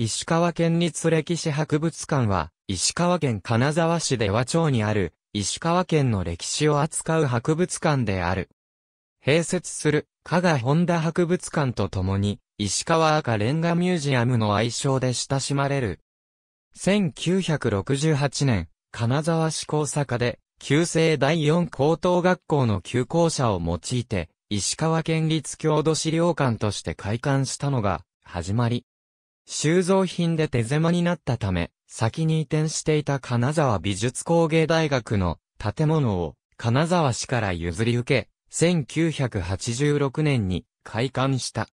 石川県立歴史博物館は、石川県金沢市出和町にある、石川県の歴史を扱う博物館である。併設する、加賀本田博物館とともに、石川赤レンガミュージアムの愛称で親しまれる。1968年、金沢市高坂で、旧制第四高等学校の旧校舎を用いて、石川県立郷土資料館として開館したのが、始まり。収蔵品で手狭になったため、先に移転していた金沢美術工芸大学の建物を金沢市から譲り受け、1986年に開館した。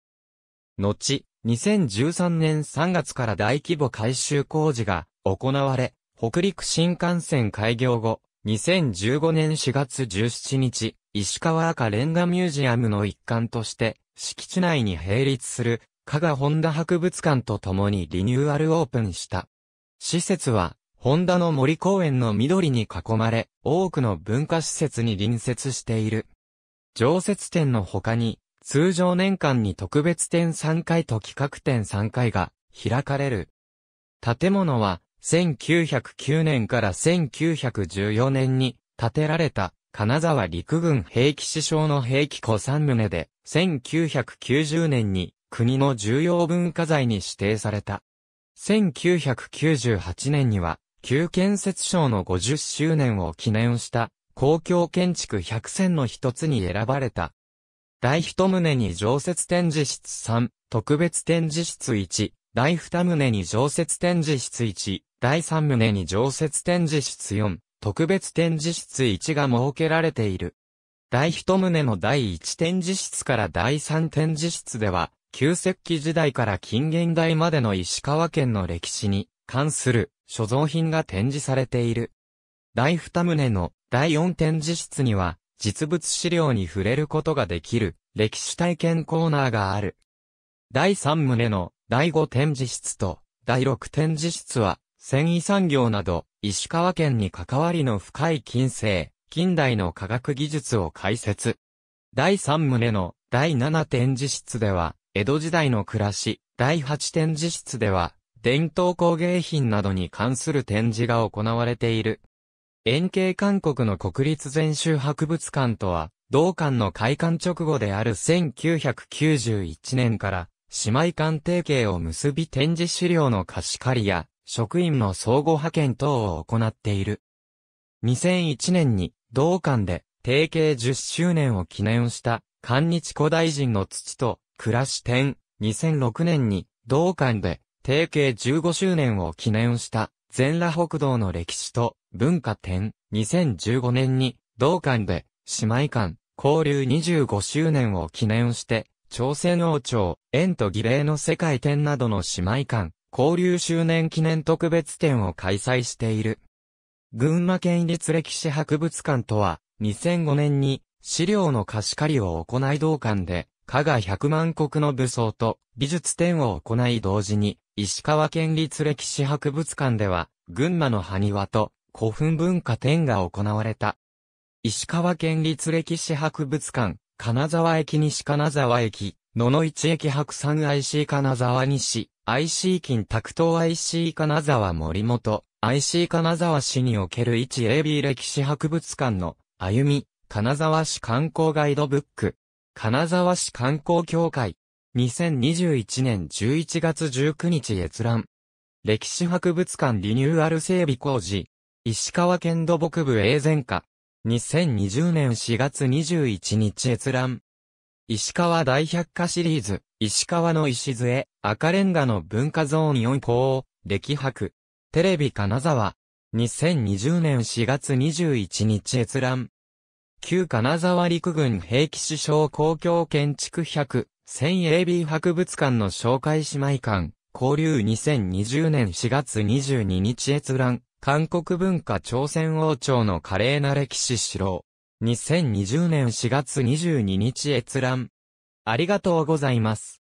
後、2013年3月から大規模改修工事が行われ、北陸新幹線開業後、2015年4月17日、石川赤レンガミュージアムの一環として、敷地内に並立する加賀ホンダ博物館と共にリニューアルオープンした。施設は、ホンダの森公園の緑に囲まれ、多くの文化施設に隣接している。常設展の他に、通常年間に特別展3回と企画展3回が開かれる。建物は、1909年から1914年に建てられた金沢陸軍兵器師匠の兵器庫3棟で、1990年に国の重要文化財に指定された。1998年には、旧建設省の50周年を記念した公共建築100選の一つに選ばれた。第一棟に常設展示室3、特別展示室1、第二棟に常設展示室1、第三棟に常設展示室4、特別展示室1が設けられている。第一棟の第一展示室から第三展示室では、旧石器時代から近現代までの石川県の歴史に関する所蔵品が展示されている。第二棟の第4展示室には実物資料に触れることができる歴史体験コーナーがある。第3棟の第5展示室と第6展示室は繊維産業など石川県に関わりの深い近世、近代の科学技術を解説。第3棟の第7展示室では江戸時代の暮らし、第8展示室では、伝統工芸品などに関する展示が行われている。円形韓国の国立全州博物館とは、同館の開館直後である1991年から、姉妹館提携を結び展示資料の貸し借りや、職員の相互派遣等を行っている。2001年に、同館で、提携10周年を記念した、韓日古代人の土と、暮らし展、2006年に、同館で、定携15周年を記念した、全羅北道の歴史と文化展、2015年に、同館で、姉妹館、交流25周年を記念して、朝鮮王朝、縁と儀礼の世界展などの姉妹館、交流周年記念特別展を開催している。群馬県立歴史博物館とは、2005年に資料の貸し借りを行い同館で、加賀百万国の武装と美術展を行い同時に、石川県立歴史博物館では、群馬の埴輪と古墳文化展が行われた。石川県立歴史博物館、金沢駅西金沢駅、野々市駅白山 IC 金沢西、IC 金卓東 IC 金沢森本、IC 金沢市における 1AB 歴史博物館の歩み、金沢市観光ガイドブック、金沢市観光協会。2021年11月19日閲覧。歴史博物館リニューアル整備工事。石川県土木部永全化。2020年4月21日閲覧。石川大百科シリーズ、石川の礎、赤レンガの文化ゾーン4項、歴博。テレビ金沢。2020年4月21日閲覧。旧金沢陸軍兵器首相公共建築100、1000AB 博物館の紹介姉妹館、交流2020年4月22日閲覧、韓国文化朝鮮王朝の華麗な歴史史郎。2020年4月22日閲覧。ありがとうございます。